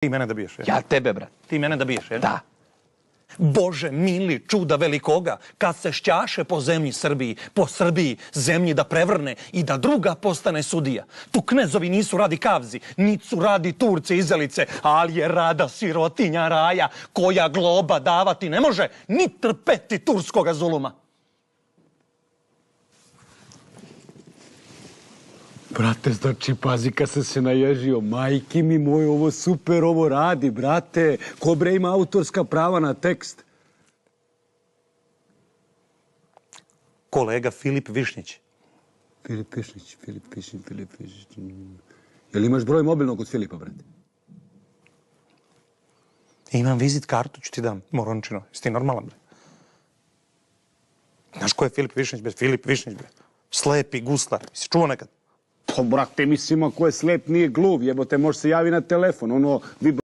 Ti mene da biješ, Ja tebe, brat. Ti mene da biješ, jel? Da. Bože mili čuda velikoga, kad se šćaše po zemlji Srbiji, po Srbiji zemlji da prevrne i da druga postane sudija. Tu knezovi nisu radi kavzi, nit su radi Turce izelice, ali je rada sirotinja raja koja globa davati ne može, ni trpeti turskoga zuluma. Brate, znači, pazi kad sam se naježio. Majki mi moj, ovo super, ovo radi, brate. Ko bre ima autorska prava na tekst? Kolega Filip Višnić. Filip Višnić, Filip Višnić, Filip Višnić. Jel imaš broj mobilnog od Filipa, brate? Imam vizit kartu, ću ti dam, Morončino. Jeste ti normalan, bre? Znaš ko je Filip Višnić, bre? Filip Višnić, bre. Slepi guslar. Jesi čuo nekad? Па, брат, те ми кој е слеп, ние глув, јебо те може се јави на телефон, оно, ви